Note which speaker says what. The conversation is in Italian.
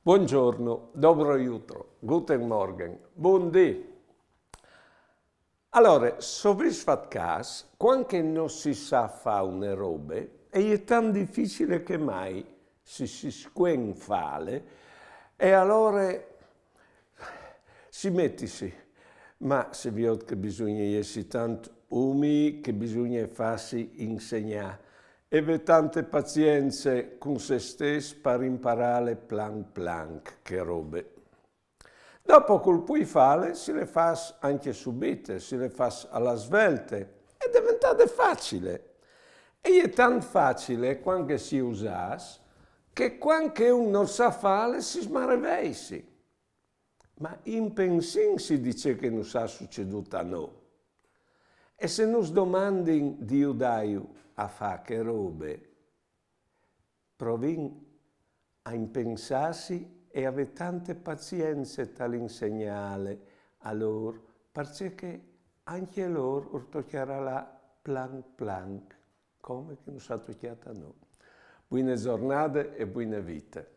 Speaker 1: Buongiorno, dobro jutro, guten morgen, buon dì. Allora, soddisfatkas, quanche non si sa fa una robe, è tan difficile che mai si si squenfale e allora si mettisi ma si vede che bisogna essere tanto umili, che bisogna farsi insegnare e avere tante pazienze con se stessi per imparare plan plan, che robe. Dopo col puoi fare, si le fa anche subite, si le fa alla svelta, è diventata facile. E è tanto facile quando si usa che quando uno sa fare si smarrevessi. Ma in impensem si dice che non sa succeduto a noi. E se non domandin di Iudaio a fa che robe, provin a impensarsi e ave tante pazienze tal segnale a loro, perché anche loro ortocchiarà la plank plank, come che non sa tocchiata a noi. Buone giornate e buone vite.